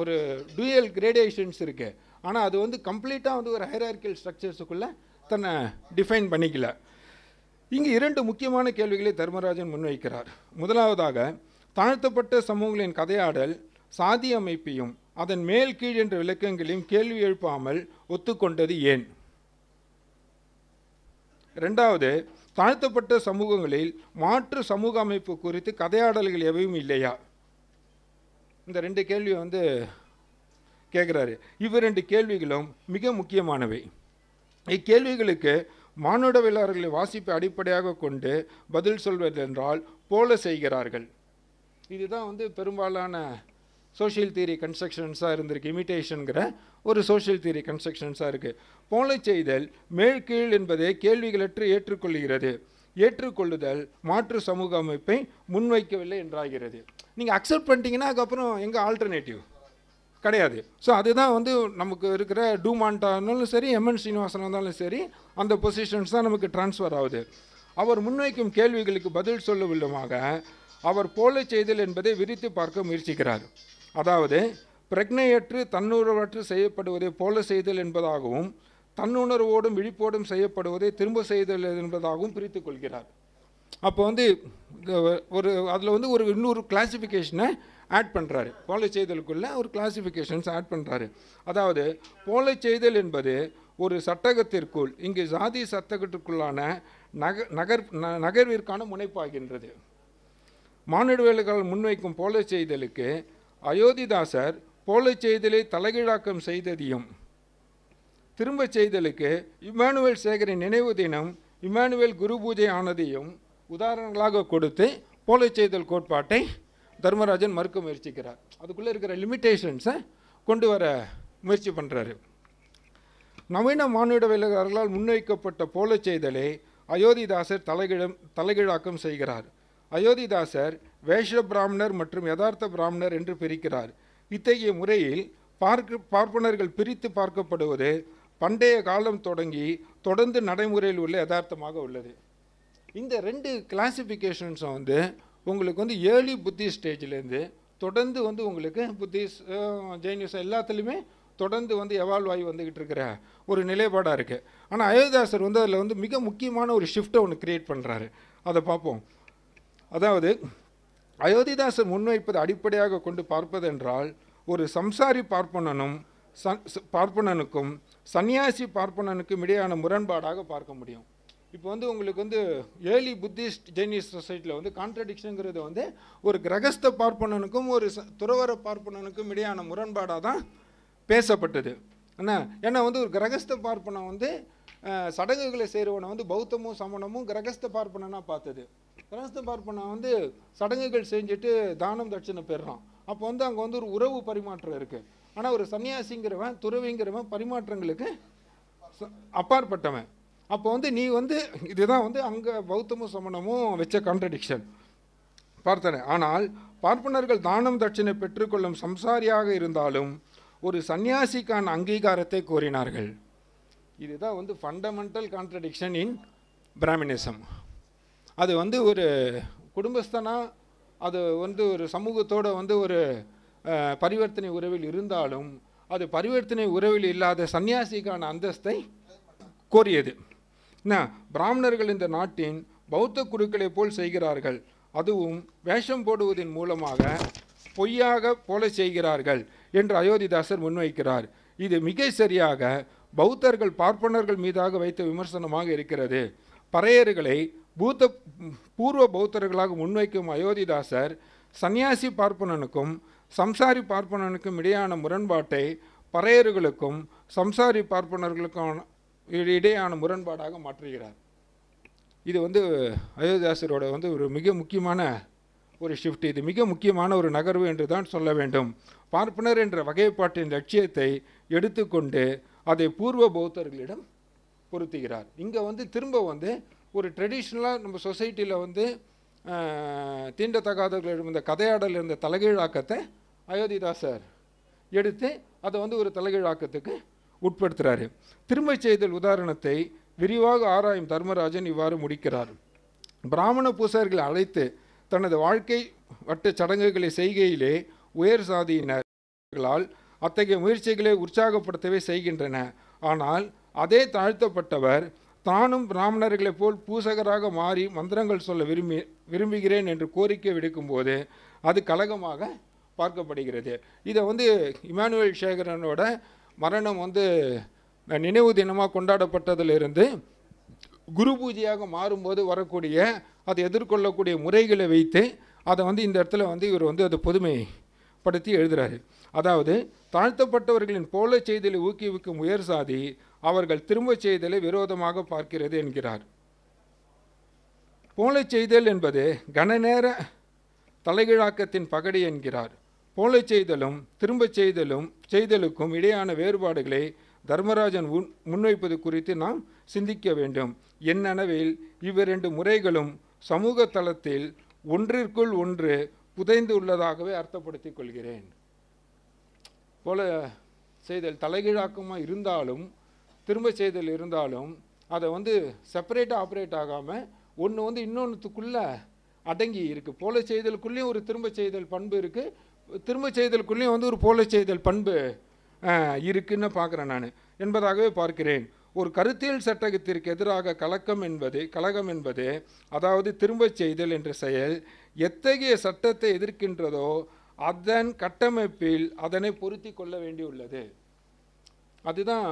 ஒரு டூயல் கிரேடியேஷன்ஸ் இருக்குது ஆனால் அது வந்து கம்ப்ளீட்டாக வந்து ஒரு ஹைரார்கியல் ஸ்ட்ரக்சர்ஸுக்குள்ளே தன்னை டிஃபைன் பண்ணிக்கல இங்கே இரண்டு முக்கியமான கேள்விகளை தர்மராஜன் முன்வைக்கிறார் முதலாவதாக தாழ்த்தப்பட்ட சமூகங்களின் கதையாடல் சாதி அமைப்பையும் அதன் மேல் கீழ் என்ற விளக்கங்களையும் கேள்வி எழுப்பாமல் ஒத்துக்கொண்டது ஏன் ரெண்டாவது தாழ்த்தப்பட்ட சமூகங்களில் மாற்று சமூக அமைப்பு குறித்து கதையாடல்கள் எவையும் இல்லையா இந்த ரெண்டு கேள்வி வந்து கேட்குறாரு இவ்விரண்டு கேள்விகளும் மிக முக்கியமானவை இக்கேள்விகளுக்கு மானுடவியலாளர்களை வாசிப்பை அடிப்படையாக கொண்டு பதில் சொல்வதென்றால் போல செய்கிறார்கள் இதுதான் வந்து பெரும்பாலான சோஷியல் தியரி கன்ஸ்ட்ரக்ஷன்ஸாக இருந்திருக்கு இமிட்டேஷனுங்கிற ஒரு சோஷியல் தியரி கன்ஸ்ட்ரக்ஷன்ஸாக இருக்குது போல செய்தல் மேல் கீழ் என்பதை கேள்விகளற்று ஏற்றுக்கொள்கிறது ஏற்றுக்கொள்ளுதல் மாற்று சமூக அமைப்பை முன்வைக்கவில்லை என்றாகிறது நீங்கள் அக்செப்ட் பண்ணிட்டீங்கன்னா அதுக்கப்புறம் எங்கள் ஆல்டர்னேட்டிவ் கிடையாது ஸோ அதுதான் வந்து நமக்கு இருக்கிற டூமாண்டா இருந்தாலும் சரி எம்என் சீனிவாசன் இருந்தாலும் சரி அந்த பொசிஷன்ஸ் தான் நமக்கு டிரான்ஸ்ஃபர் ஆகுது அவர் முன்வைக்கும் கேள்விகளுக்கு பதில் சொல்ல விதமாக அவர் போல செய்தல் என்பதை விரித்து பார்க்க முயற்சிக்கிறார் அதாவது பிரக்னையற்று தன்னுணர்வற்று செய்யப்படுவதை போல செய்தல் என்பதாகவும் தன்னுணர்வோடும் விழிப்போடும் செய்யப்படுவதை திரும்ப செய்தல் என்பதாகவும் பிரித்து கொள்கிறார் அப்போ வந்து ஒரு அதில் வந்து ஒரு இன்னொரு கிளாசிஃபிகேஷனை ஆட் பண்ணுறாரு போலை செய்தலுக்குள்ளே ஒரு கிளாஸிஃபிகேஷன்ஸ் ஆட் பண்ணுறாரு அதாவது போலை செய்தல் என்பது ஒரு சட்டகத்திற்குள் இங்கு ஜாதி சட்டகத்திற்குள்ளான நக நகர் நகர்விற்கான முனைப்பாகின்றது மானிடவியல்கள் முன்வைக்கும் போலை செய்தலுக்கு அயோத்திதாசர் போலை செய்தலை தலைகீழாக்கம் செய்ததையும் திரும்ப செய்தலுக்கு இம்மானுவேல் சேகரின் நினைவு தினம் இம்மானுவேல் குரு பூஜை ஆனதையும் உதாரணங்களாக கொடுத்து போலை செய்தல் கோட்பாட்டை தர்மராஜன் மறுக்க முயற்சிக்கிறார் அதுக்குள்ளே இருக்கிற லிமிட்டேஷன்ஸை கொண்டு வர முயற்சி பண்ணுறாரு நவீன வேலைகாரர்களால் முன்வைக்கப்பட்ட போல செய்தலை அயோத்திதாசர் தலைகிழம் தலைகீழாக்கம் செய்கிறார் அயோத்திதாசர் வேஷ பிராமணர் மற்றும் யதார்த்த பிராமணர் என்று பிரிக்கிறார் இத்தகைய முறையில் பார்க்க பார்ப்பனர்கள் பிரித்து பார்க்கப்படுவது பண்டைய காலம் தொடங்கி தொடர்ந்து நடைமுறையில் உள்ள யதார்த்தமாக உள்ளது இந்த ரெண்டு கிளாசிஃபிகேஷன்ஸும் வந்து உங்களுக்கு வந்து ஏர்லி புத்தி ஸ்டேஜ்லேருந்து தொடர்ந்து வந்து உங்களுக்கு புத்திஸ் ஜெயினிஸ் எல்லாத்துலேயுமே தொடர்ந்து வந்து எவால்வ் ஆகி வந்துக்கிட்டு இருக்கிற ஒரு நிலைப்பாடாக இருக்குது ஆனால் அயோத்தியாசர் வந்து அதில் வந்து மிக முக்கியமான ஒரு ஷிஃப்ட்டை ஒன்று க்ரியேட் பண்ணுறாரு அதை பார்ப்போம் அதாவது அயோத்திதாசர் முன்வைப்பது அடிப்படையாக கொண்டு பார்ப்பதென்றால் ஒரு சம்சாரி பார்ப்பனனும் சன் பார்ப்பனனுக்கும் சன்னியாசி பார்ப்பனனுக்கும் இடையான முரண்பாடாக பார்க்க முடியும் இப்போ வந்து உங்களுக்கு வந்து ஏர்லி புத்திஸ்ட் ஜெனிஸ் சொசைட்டியில் வந்து கான்ட்ரடிக்ஷனுங்கிறது வந்து ஒரு கிரகஸ்த பார்ப்பனனுக்கும் ஒரு துறவர பார்ப்பனனுக்கும் இடையான முரண்பாடாக தான் பேசப்பட்டது என்ன ஏன்னா வந்து ஒரு கிரகஸ்த பார்ப்பனை வந்து சடங்குகளை செய்கிறவனை வந்து பௌத்தமும் சமணமும் கிரகஸ்த பார்ப்பனாக பார்த்தது கிரகஸ்த பார்ப்பனை வந்து சடங்குகள் செஞ்சுட்டு தானம் தட்சணை பெறுறான் அப்போ வந்து அங்கே வந்து ஒரு உறவு பரிமாற்றம் இருக்குது ஆனால் ஒரு சன்னியாசிங்கிறவன் துறவிங்கிறவன் பரிமாற்றங்களுக்கு அப்பாற்பட்டவன் அப்போ வந்து நீ வந்து இதுதான் வந்து அங்கே பௌத்தமும் சமணமும் வச்ச கான்ட்ரடிக்ஷன் பார்த்தனே ஆனால் பார்ப்பனர்கள் தானம் தட்சிணை பெற்றுக்கொள்ளும் சம்சாரியாக இருந்தாலும் ஒரு சன்னியாசிக்கான அங்கீகாரத்தை கோரினார்கள் இதுதான் வந்து ஃபண்டமெண்டல் கான்ட்ரடிக்ஷன் இன் பிராமினிசம் அது வந்து ஒரு குடும்பஸ்தனாக அது வந்து ஒரு சமூகத்தோடு வந்து ஒரு பரிவர்த்தனை உறவில் இருந்தாலும் அது பரிவர்த்தனை உறவில் இல்லாத சன்னியாசிக்கான அந்தஸ்தை கோரியது என்ன பிராமணர்கள் இந்த நாட்டின் பௌத்த குருக்களை போல் செய்கிறார்கள் அதுவும் வேஷம் போடுவதன் மூலமாக பொய்யாக போல செய்கிறார்கள் என்று அயோத்திதாசர் முன்வைக்கிறார் இது மிக சரியாக பௌத்தர்கள் பார்ப்பனர்கள் மீதாக வைத்த விமர்சனமாக இருக்கிறது பறையர்களை பூத்த பூர்வ பௌத்தர்களாக முன்வைக்கும் அயோத்திதாசர் சன்னியாசி பார்ப்பனனுக்கும் சம்சாரி பார்ப்பனனுக்கும் இடையான முரண்பாட்டை பறையர்களுக்கும் சம்சாரி பார்ப்பனர்களுக்கான இடையான முரண்பாடாக மாற்றுகிறார் இது வந்து அயோத்தியாசரோட வந்து ஒரு மிக முக்கியமான ஒரு ஷிஃப்ட் இது மிக முக்கியமான ஒரு நகர்வு என்று தான் சொல்ல வேண்டும் பார்ப்பனர் என்ற வகைப்பாட்டின் லட்சியத்தை எடுத்துக்கொண்டு அதை பூர்வ பௌத்தர்களிடம் பொருத்துகிறார் இங்கே வந்து திரும்ப வந்து ஒரு ட்ரெடிஷ்னலாக நம்ம சொசைட்டியில் வந்து தீண்டத்தகாதவர்களிடம் இந்த கதையாடல் இருந்த தலைகீழாக்கத்தை அயோத்திதாசர் எடுத்து அதை வந்து ஒரு தலைகீழாக்கத்துக்கு உட்படுத்துகிறாரு திரும்பச் செய்தல் உதாரணத்தை விரிவாக ஆராயும் தர்மராஜன் இவ்வாறு முடிக்கிறார் பிராமண பூசாரிகள் அழைத்து தனது வாழ்க்கை வட்ட சடங்குகளை செய்கையிலே உயர் சாதியினர்களால் அத்தகைய முயற்சிகளை உற்சாகப்படுத்தவே செய்கின்றன ஆனால் அதே தாழ்த்தப்பட்டவர் தானும் பிராமணர்களைப் போல் பூசகராக மாறி மந்திரங்கள் சொல்ல விரும்பி விரும்புகிறேன் என்று கோரிக்கை விடுக்கும்போது அது கலகமாக பார்க்கப்படுகிறது இதை வந்து இமானுவேல் சேகரனோட மரணம் வந்து நினைவு தினமாக கொண்டாடப்பட்டதிலிருந்து குரு பூஜையாக மாறும்போது வரக்கூடிய அதை எதிர்கொள்ளக்கூடிய முறைகளை வைத்து அதை வந்து இந்த இடத்துல வந்து இவர் வந்து அதை பொதுமைப்படுத்தி எழுதுகிறாரு அதாவது தாழ்த்தப்பட்டவர்களின் போல செய்தலை ஊக்குவிக்கும் உயர் சாதி அவர்கள் திரும்ப செய்தலை விரோதமாக பார்க்கிறது என்கிறார் போல செய்தல் என்பது கனநேர தலைகிழாக்கத்தின் பகடி என்கிறார் போலச் செய்தலும் திரும்பச் செய்தலும் செய்தலுக்கும் இடையான வேறுபாடுகளை தர்மராஜன் முன்வைப்பது குறித்து நாம் சிந்திக்க வேண்டும் என்னெனவில் இவ்விரண்டு முறைகளும் சமூக தளத்தில் ஒன்றிற்குள் ஒன்று புதைந்து உள்ளதாகவே அர்த்தப்படுத்திக் கொள்கிறேன் போல செய்தல் தலைகீழாக்கமாக இருந்தாலும் திரும்ப செய்தல் இருந்தாலும் அதை வந்து செப்பரேட்டாக ஆப்ரேட் ஆகாமல் ஒன்று வந்து இன்னொன்றுத்துக்குள்ளே அடங்கி இருக்குது போல செய்தலுக்குள்ளேயும் ஒரு திரும்ப செய்தல் பண்பு இருக்குது திரும்ப செய்தலுக்குள்ளேயும் வந்து ஒரு போல செய்தல் பண்பு இருக்குன்னு பார்க்குறேன் நான் என்பதாகவே பார்க்கிறேன் ஒரு கருத்தியல் சட்டகத்திற்கு எதிராக கலக்கம் என்பது கழகம் என்பது அதாவது திரும்ப செய்தல் என்ற செயல் எத்தகைய சட்டத்தை எதிர்க்கின்றதோ அதன் கட்டமைப்பில் அதனை பொருத்தி கொள்ள வேண்டியுள்ளது அதுதான்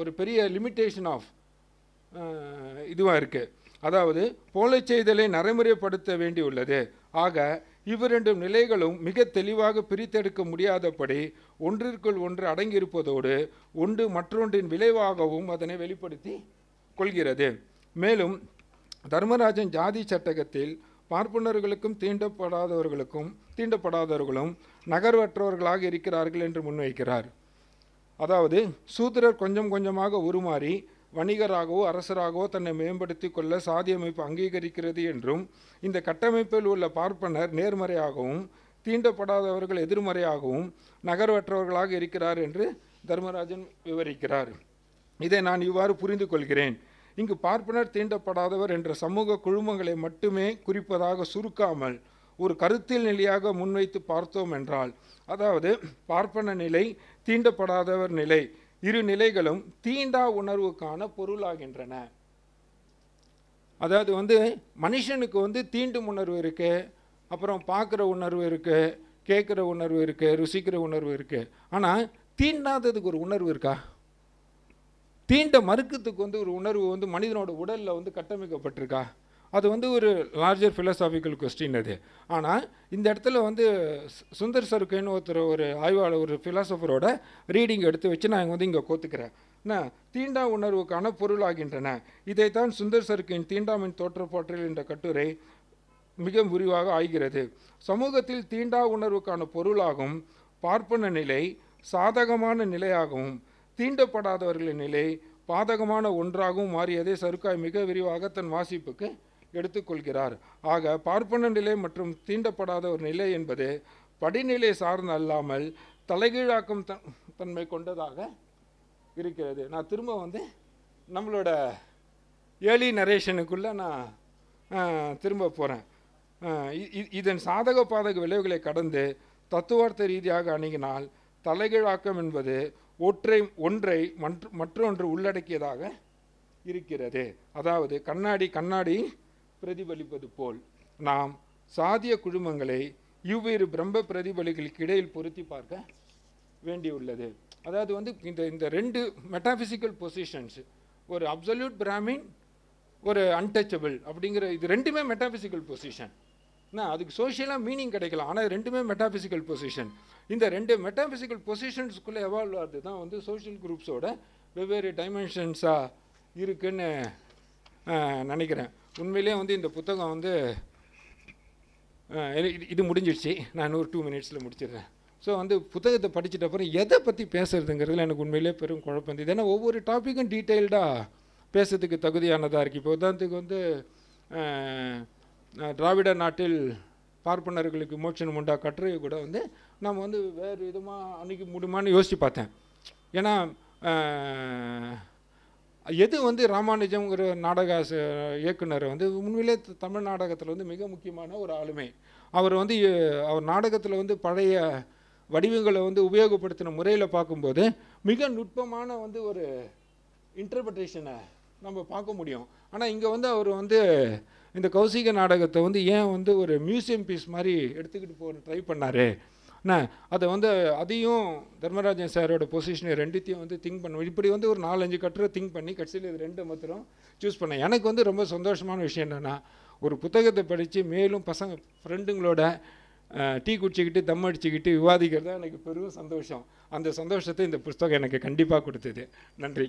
ஒரு பெரிய லிமிட்டேஷன் ஆஃப் இதுவாக இருக்குது அதாவது போலை செய்தலை நடைமுறைப்படுத்த வேண்டியுள்ளது ஆக இவ்விரண்டும் நிலைகளும் மிக தெளிவாக பிரித்தெடுக்க முடியாதபடி ஒன்றிற்குள் ஒன்று அடங்கியிருப்பதோடு ஒன்று மற்றொன்றின் விளைவாகவும் அதனை வெளிப்படுத்தி கொள்கிறது மேலும் தர்மராஜன் ஜாதி சட்டகத்தில் பார்ப்பனர்களுக்கும் தீண்டப்படாதவர்களுக்கும் தீண்டப்படாதவர்களும் நகர்வற்றவர்களாக இருக்கிறார்கள் என்று முன்வைக்கிறார் அதாவது சூத்திரர் கொஞ்சம் கொஞ்சமாக உருமாறி வணிகராகவோ அரசராகவோ தன்னை மேம்படுத்தி கொள்ள சாதி அமைப்பு அங்கீகரிக்கிறது என்றும் இந்த கட்டமைப்பில் உள்ள பார்ப்பனர் நேர்மறையாகவும் தீண்டப்படாதவர்கள் எதிர்மறையாகவும் நகர்வற்றவர்களாக இருக்கிறார் என்று தர்மராஜன் விவரிக்கிறார் இதை நான் இவ்வாறு புரிந்து கொள்கிறேன் இங்கு பார்ப்பனர் தீண்டப்படாதவர் என்ற சமூக குழுமங்களை மட்டுமே குறிப்பதாக சுருக்காமல் ஒரு கருத்தில் நிலையாக முன்வைத்து பார்த்தோம் என்றால் அதாவது பார்ப்பன நிலை தீண்டப்படாதவர் நிலை இரு நிலைகளும் தீண்டா உணர்வுக்கான பொருளாகின்றன அதாவது வந்து மனுஷனுக்கு வந்து தீண்டும் உணர்வு இருக்குது அப்புறம் பார்க்குற உணர்வு இருக்குது கேட்குற உணர்வு இருக்குது ருசிக்கிற உணர்வு இருக்குது ஆனால் தீண்டாததுக்கு ஒரு உணர்வு இருக்கா தீண்ட மறுக்கத்துக்கு வந்து ஒரு உணர்வு வந்து மனிதனோட உடலில் வந்து கட்டமைக்கப்பட்டிருக்கா அது வந்து ஒரு லார்ஜர் ஃபிலசாபிக்கல் கொஸ்டின் அது ஆனால் இந்த இடத்துல வந்து சுந்தர் சருக்குன்னு ஒருத்தர் ஒரு ஆய்வாளர் ஒரு ஃபிலாசபரோட ரீடிங் எடுத்து வச்சு நான் வந்து இங்கே கோத்துக்கிறேன் என்ன தீண்டா உணர்வுக்கான பொருளாகின்றன இதைத்தான் சுந்தர் சருக்கின் தீண்டாமின் தோற்றப்பாற்றல் என்ற கட்டுரை மிக விரிவாக ஆகிறது சமூகத்தில் தீண்டா உணர்வுக்கான பொருளாகும் பார்ப்பன நிலை சாதகமான நிலையாகவும் தீண்டப்படாதவர்களின் நிலை பாதகமான ஒன்றாகவும் மாறியதை சருக்காய் மிக விரிவாக தன் வாசிப்புக்கு எடுத்துக்கொள்கிறார் ஆக பார்ப்பன நிலை மற்றும் தீண்டப்படாத ஒரு நிலை என்பது படிநிலை சார்ந்த அல்லாமல் தலைகீழாக்கும் தன்மை கொண்டதாக இருக்கிறது நான் திரும்ப வந்து நம்மளோட ஏலி நரேஷனுக்குள்ளே நான் திரும்ப போகிறேன் இதன் சாதக பாதக விளைவுகளை கடந்து தத்துவார்த்த ரீதியாக அணுகினால் தலைகீழாக்கம் என்பது ஒற்றை ஒன்றை மற்றொன்று உள்ளடக்கியதாக இருக்கிறது அதாவது கண்ணாடி கண்ணாடி பிரதிபலிப்பது போல் நாம் சாதிய குழுமங்களை இவ்வேறு பிரம்ம பிரதிபலிகளுக்கு இடையில் பொருத்தி பார்க்க வேண்டியுள்ளது அதாவது வந்து இந்த இந்த ரெண்டு மெட்டாஃபிசிக்கல் பொசிஷன்ஸ் ஒரு அப்சல்யூட் பிராமின் ஒரு அன்டச்சபிள் அப்படிங்கிற இது ரெண்டுமே மெட்டாஃபிசிக்கல் பொசிஷன் நான் அதுக்கு சோஷியலாக மீனிங் கிடைக்கலாம் ஆனால் ரெண்டுமே மெட்டாஃபிசிக்கல் பொசிஷன் இந்த ரெண்டு மெட்டாஃபிசிக்கல் பொசிஷன்ஸ்குள்ளே எவால்வ் ஆகுது தான் வந்து சோஷியல் குரூப்ஸோட வெவ்வேறு டைமென்ஷன்ஸாக இருக்குன்னு நினைக்கிறேன் உண்மையிலே வந்து இந்த புத்தகம் வந்து இது முடிஞ்சிடுச்சு நான் இன்னொரு டூ மினிட்ஸில் முடிச்சிடுறேன் ஸோ வந்து புத்தகத்தை படிச்சுட்ட அப்புறம் எதை பற்றி பேசுறதுங்கிறதுல எனக்கு உண்மையிலே பெரும் குழப்பம் இருந்தது ஏன்னா ஒவ்வொரு டாப்பிக்கும் டீட்டெயில்டாக பேசுறதுக்கு தகுதியானதாக இருக்குது இப்போ உதாரணத்துக்கு வந்து திராவிட நாட்டில் பார்ப்பனர்களுக்கு மோட்சம் உண்டா கட்டுரையை கூட வந்து நம்ம வந்து வேறு விதமாக அன்றைக்கி முடியுமான்னு யோசித்து பார்த்தேன் ஏன்னா எது வந்து ராமானுஜம்ங்கிற நாடக இயக்குனர் வந்து உண்மையிலே தமிழ் நாடகத்தில் வந்து மிக முக்கியமான ஒரு ஆளுமை அவர் வந்து அவர் நாடகத்தில் வந்து பழைய வடிவங்களை வந்து உபயோகப்படுத்தின முறையில் பார்க்கும்போது மிக நுட்பமான வந்து ஒரு இன்டர்பிரிட்டேஷனை நம்ம பார்க்க முடியும் ஆனால் இங்கே வந்து அவர் வந்து இந்த கௌசிக நாடகத்தை வந்து ஏன் வந்து ஒரு மியூசியம் பீஸ் மாதிரி எடுத்துக்கிட்டு போக ட்ரை பண்ணார் என்ன அதை வந்து அதையும் தர்மராஜன் சாரோட பொசிஷனை ரெண்டுத்தையும் வந்து திங்க் பண்ணுவோம் இப்படி வந்து ஒரு நாலஞ்சு கட்டுரை திங்க் பண்ணி கடைசியில் இது ரெண்டு மாத்திரம் சூஸ் பண்ணேன் எனக்கு வந்து ரொம்ப சந்தோஷமான விஷயம் என்னென்னா ஒரு புத்தகத்தை படித்து மேலும் பசங்க ஃப்ரெண்டுங்களோட டீ குடிச்சிக்கிட்டு தம் அடிச்சுக்கிட்டு விவாதிக்கிறது எனக்கு பெரும் சந்தோஷம் அந்த சந்தோஷத்தை இந்த புஸ்தகம் எனக்கு கண்டிப்பாக கொடுத்தது நன்றி